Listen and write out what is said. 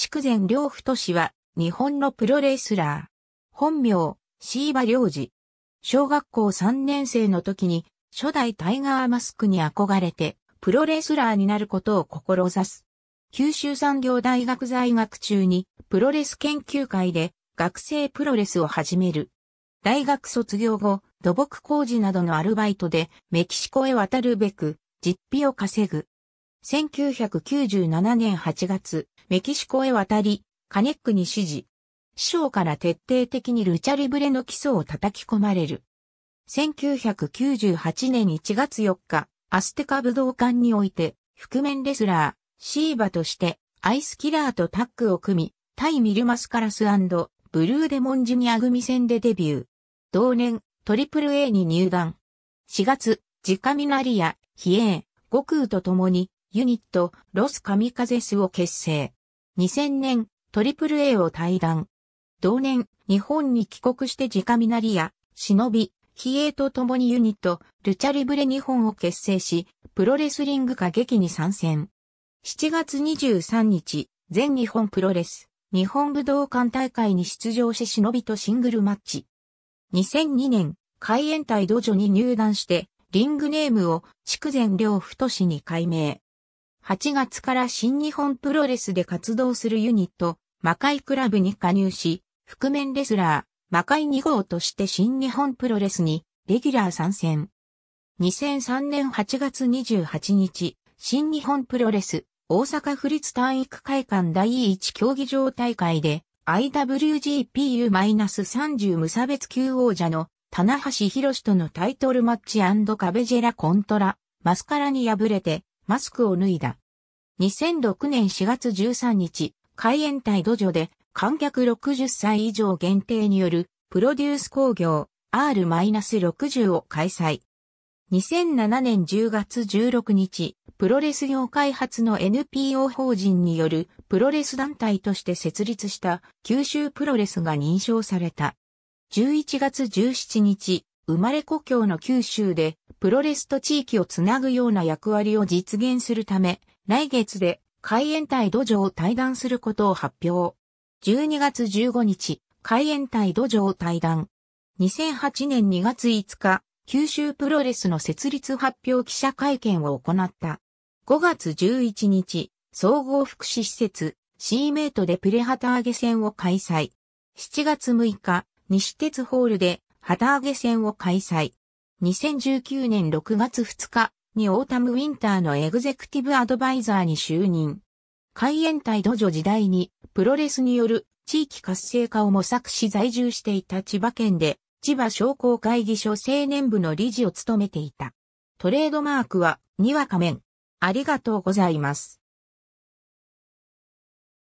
筑前良太氏は、日本のプロレスラー。本名、椎葉良治。小学校3年生の時に、初代タイガーマスクに憧れて、プロレスラーになることを志す。九州産業大学在学中に、プロレス研究会で、学生プロレスを始める。大学卒業後、土木工事などのアルバイトで、メキシコへ渡るべく、実費を稼ぐ。1997年8月、メキシコへ渡り、カネックに指示。師匠から徹底的にルチャリブレの基礎を叩き込まれる。1998年1月4日、アステカ武道館において、覆面レスラー、シーバとして、アイスキラーとタッグを組み、対ミルマスカラスブルーデモンジュニア組戦でデビュー。同年、トリプル a に入団。4月、ジカミナリア、ヒエー、悟空と共に、ユニット、ロス・カミカゼスを結成。2000年、プル a を退団。同年、日本に帰国して直ミナリや、忍び、比叡と共にユニット、ルチャリブレ日本を結成し、プロレスリング歌劇に参戦。7月23日、全日本プロレス、日本武道館大会に出場し忍びとシングルマッチ。2002年、海援隊土壌に入団して、リングネームを筑前両太氏に改名。8月から新日本プロレスで活動するユニット、魔界クラブに加入し、覆面レスラー、魔界2号として新日本プロレスに、レギュラー参戦。2003年8月28日、新日本プロレス、大阪府立体育会館第1競技場大会で、IWGPU-30 無差別級王者の、棚橋博士とのタイトルマッチ壁ジェラコントラ、マスカラに敗れて、マスクを脱いだ。2006年4月13日、海援隊土壌で観客60歳以上限定によるプロデュース工業 R-60 を開催。2007年10月16日、プロレス業開発の NPO 法人によるプロレス団体として設立した九州プロレスが認証された。11月17日、生まれ故郷の九州でプロレスと地域をつなぐような役割を実現するため、来月で海援隊土壌を対談することを発表。12月15日、海援隊土壌を対談。2008年2月5日、九州プロレスの設立発表記者会見を行った。5月11日、総合福祉施設、シーメイトでプレ旗揚げ戦を開催。7月6日、西鉄ホールで旗揚げ戦を開催。2019年6月2日にオータムウィンターのエグゼクティブアドバイザーに就任。海援隊土壌時代にプロレスによる地域活性化を模索し在住していた千葉県で千葉商工会議所青年部の理事を務めていた。トレードマークはにわか面。ありがとうございます。